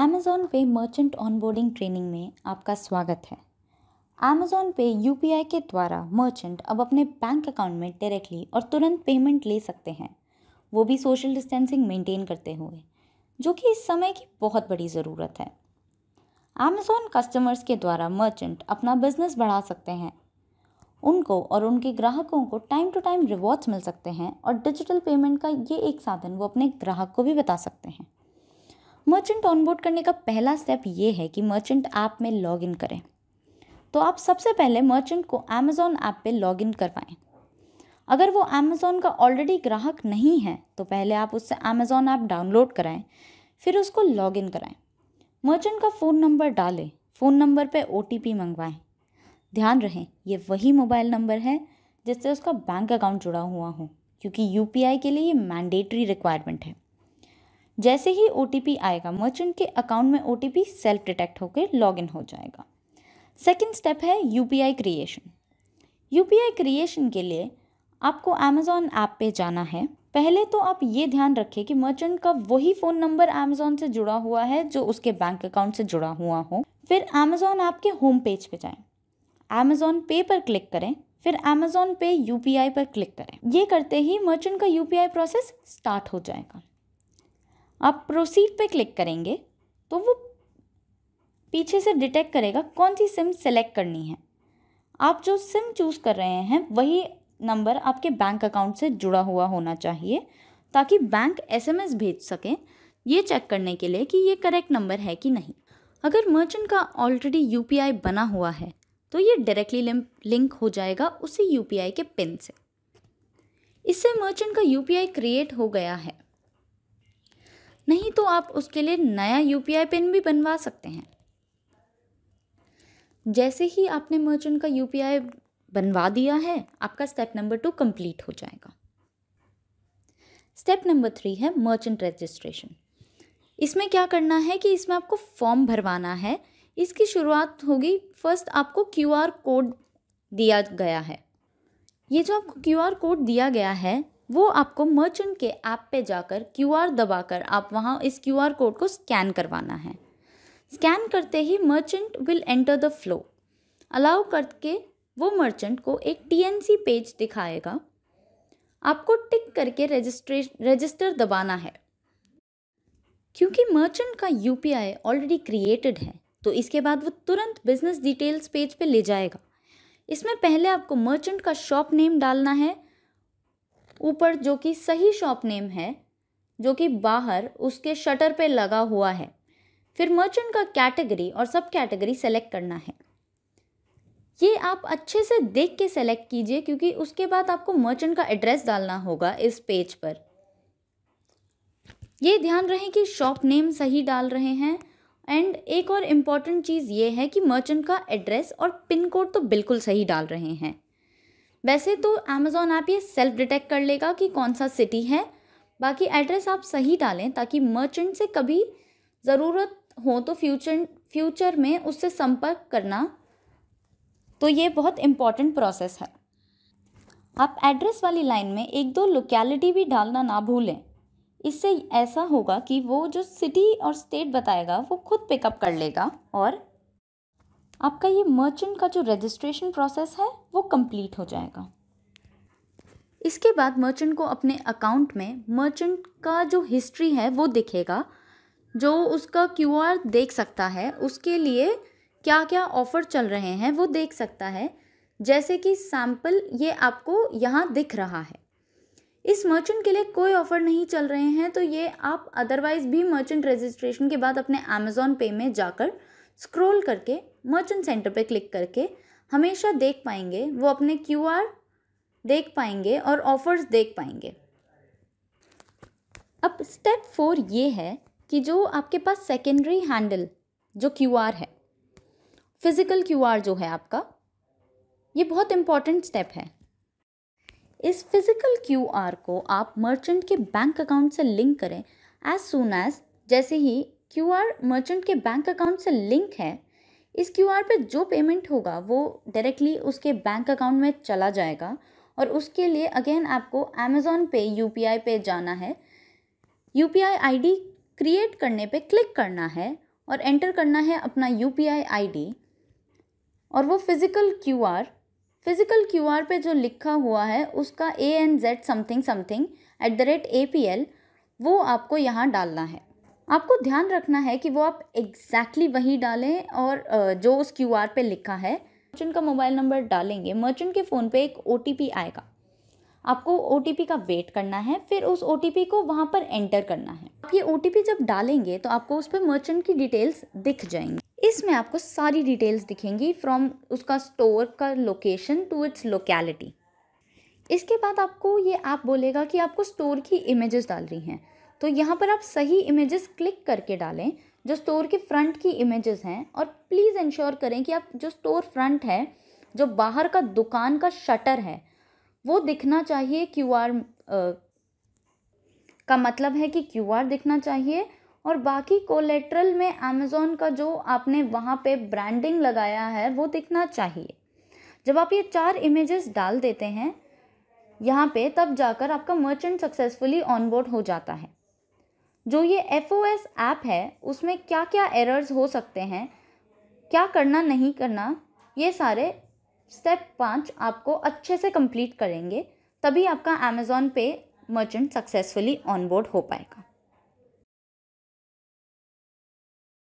Amazon पे merchant onboarding training में आपका स्वागत है अमेज़ॉन पे यू के द्वारा मर्चेंट अब अपने बैंक अकाउंट में डायरेक्टली और तुरंत पेमेंट ले सकते हैं वो भी सोशल डिस्टेंसिंग मेंटेन करते हुए जो कि इस समय की बहुत बड़ी ज़रूरत है अमेज़ॉन कस्टमर्स के द्वारा मर्चेंट अपना बिजनेस बढ़ा सकते हैं उनको और उनके ग्राहकों को टाइम टू टाइम रिवॉर्ड्स मिल सकते हैं और डिजिटल पेमेंट का ये एक साधन वो अपने ग्राहक को भी बता सकते हैं मर्चेंट ऑनबोर्ड करने का पहला स्टेप ये है कि मर्चेंट ऐप में लॉग इन करें तो आप सबसे पहले मर्चेंट को अमेज़ॉन ऐप पे लॉग इन करवाएँ अगर वो अमेज़ॉन का ऑलरेडी ग्राहक नहीं है तो पहले आप उससे अमेज़ॉन ऐप डाउनलोड कराएं फिर उसको लॉग इन कराएँ मर्चेंट का फ़ोन नंबर डालें फ़ोन नंबर पे ओ मंगवाएं ध्यान रहें ये वही मोबाइल नंबर है जिससे उसका बैंक अकाउंट जुड़ा हुआ हो क्योंकि यू के लिए ये मैंडेटरी रिक्वायरमेंट है जैसे ही ओ आएगा मर्चेंट के अकाउंट में ओ सेल्फ डिटेक्ट होकर लॉग हो जाएगा सेकेंड स्टेप है यू क्रिएशन यू क्रिएशन के लिए आपको अमेज़ॉन ऐप पे जाना है पहले तो आप ये ध्यान रखें कि मर्चेंट का वही फ़ोन नंबर अमेजोन से जुड़ा हुआ है जो उसके बैंक अकाउंट से जुड़ा हुआ हो फिर अमेज़ॉन ऐप के होम पेज पे जाएं अमेजोन पे पर क्लिक करें फिर अमेज़ॉन पे यू पर क्लिक करें ये करते ही मर्चेंट का यू प्रोसेस स्टार्ट हो जाएगा आप प्रोसीड पे क्लिक करेंगे तो वो पीछे से डिटेक्ट करेगा कौन सी सिम सेलेक्ट करनी है आप जो सिम चूज़ कर रहे हैं वही नंबर आपके बैंक अकाउंट से जुड़ा हुआ होना चाहिए ताकि बैंक एसएमएस भेज सकें ये चेक करने के लिए कि ये करेक्ट नंबर है कि नहीं अगर मर्चेंट का ऑलरेडी यू बना हुआ है तो ये डायरेक्टली लिंक हो जाएगा उसी यू के पिन से इससे मर्चेंट का यू क्रिएट हो गया है नहीं तो आप उसके लिए नया यू पिन भी बनवा सकते हैं जैसे ही आपने मर्चेंट का यू बनवा दिया है आपका स्टेप नंबर टू कंप्लीट हो जाएगा स्टेप नंबर थ्री है मर्चेंट रजिस्ट्रेशन इसमें क्या करना है कि इसमें आपको फॉर्म भरवाना है इसकी शुरुआत होगी फर्स्ट आपको क्यू आर कोड दिया गया है ये जो आपको क्यू आर कोड दिया गया है वो आपको मर्चेंट के ऐप पे जाकर क्यूआर दबाकर आप वहाँ इस क्यूआर कोड को स्कैन करवाना है स्कैन करते ही merchant will enter the flow allow करके वो मर्चेंट को एक टीएनसी पेज दिखाएगा आपको टिक करके रजिस्ट्रेश रजिस्टर दबाना है क्योंकि मर्चेंट का यू ऑलरेडी क्रिएटेड है तो इसके बाद वो तुरंत बिजनेस डिटेल्स पेज पे ले जाएगा इसमें पहले आपको मर्चेंट का शॉप नेम डालना है ऊपर जो कि सही शॉप नेम है जो कि बाहर उसके शटर पे लगा हुआ है फिर मर्चेंट का कैटेगरी और सब कैटेगरी सेलेक्ट करना है ये आप अच्छे से देख के सेलेक्ट कीजिए क्योंकि उसके बाद आपको मर्चेंट का एड्रेस डालना होगा इस पेज पर ये ध्यान रहे कि शॉप नेम सही डाल रहे हैं एंड एक और इम्पॉर्टेंट चीज़ ये है कि मर्चेंट का एड्रेस और पिन कोड तो बिल्कुल सही डाल रहे हैं वैसे तो अमेज़ोन ऐप ये सेल्फ डिटेक्ट कर लेगा कि कौन सा सिटी है बाकी एड्रेस आप सही डालें ताकि मर्चेंट से कभी ज़रूरत हो तो फ्यूचर फ्यूचर में उससे संपर्क करना तो ये बहुत इम्पॉर्टेंट प्रोसेस है आप एड्रेस वाली लाइन में एक दो लोकेलिटी भी डालना ना भूलें इससे ऐसा होगा कि वो जो सिटी और स्टेट बताएगा वो खुद पिकअप कर लेगा और आपका ये मर्चेंट का जो रजिस्ट्रेशन प्रोसेस है वो कंप्लीट हो जाएगा इसके बाद मर्चेंट को अपने अकाउंट में मर्चेंट का जो हिस्ट्री है वो दिखेगा जो उसका क्यू देख सकता है उसके लिए क्या क्या ऑफ़र चल रहे हैं वो देख सकता है जैसे कि सैम्पल ये आपको यहाँ दिख रहा है इस मर्चेंट के लिए कोई ऑफ़र नहीं चल रहे हैं तो ये आप अदरवाइज़ भी मर्चेंट रजिस्ट्रेशन के बाद अपने अमेजोन पे में जाकर स्क्रॉल करके मर्चेंट सेंटर पे क्लिक करके हमेशा देख पाएंगे वो अपने क्यू देख पाएंगे और ऑफ़र्स देख पाएंगे अब स्टेप फोर ये है कि जो आपके पास सेकेंडरी हैंडल जो क्यू है फिज़िकल क्यू जो है आपका ये बहुत इम्पॉर्टेंट स्टेप है इस फिज़िकल क्यू को आप मर्चेंट के बैंक अकाउंट से लिंक करें एज सुन एज जैसे ही क्यूआर मर्चेंट के बैंक अकाउंट से लिंक है इस क्यूआर पे जो पेमेंट होगा वो डायरेक्टली उसके बैंक अकाउंट में चला जाएगा और उसके लिए अगेन आपको अमेजोन पे यू पे जाना है यू पी आई क्रिएट करने पे क्लिक करना है और एंटर करना है अपना यू पी आई और वो physical Q R physical Q R पे जो लिखा हुआ है उसका A N Z something something at the rate A P L वो आपको यहाँ डालना है आपको ध्यान रखना है कि वो आप एग्जैक्टली exactly वही डालें और जो उस क्यू आर पे लिखा है मर्चेंट का मोबाइल नंबर डालेंगे मर्चेंट के फ़ोन पे एक ओ आएगा आपको ओ का वेट करना है फिर उस ओ को वहाँ पर एंटर करना है आप ये ओ जब डालेंगे तो आपको उस पर मर्चेंट की डिटेल्स दिख जाएंगी इसमें आपको सारी डिटेल्स दिखेंगी फ्रॉम उसका स्टोर का लोकेशन टू इट्स लोकेलिटी इसके बाद आपको ये ऐप आप बोलेगा कि आपको स्टोर की इमेजेस डाल रही हैं तो यहाँ पर आप सही इमेजेस क्लिक करके डालें जो स्टोर के फ्रंट की इमेजेस हैं और प्लीज़ इंश्योर करें कि आप जो स्टोर फ्रंट है जो बाहर का दुकान का शटर है वो दिखना चाहिए क्यू आर का मतलब है कि क्यू आर दिखना चाहिए और बाकी कोलेट्रल में अमेज़ोन का जो आपने वहाँ पे ब्रांडिंग लगाया है वो दिखना चाहिए जब आप ये चार इमेजेस डाल देते हैं यहाँ पे तब जाकर आपका मर्चेंट सक्सेसफुली ऑनबोर्ड हो जाता है जो ये एफ ओ एस ऐप है उसमें क्या क्या एरर्स हो सकते हैं क्या करना नहीं करना ये सारे स्टेप पाँच आपको अच्छे से कंप्लीट करेंगे तभी आपका अमेज़ॉन पे मर्चेंट सक्सेसफुली ऑनबोर्ड हो पाएगा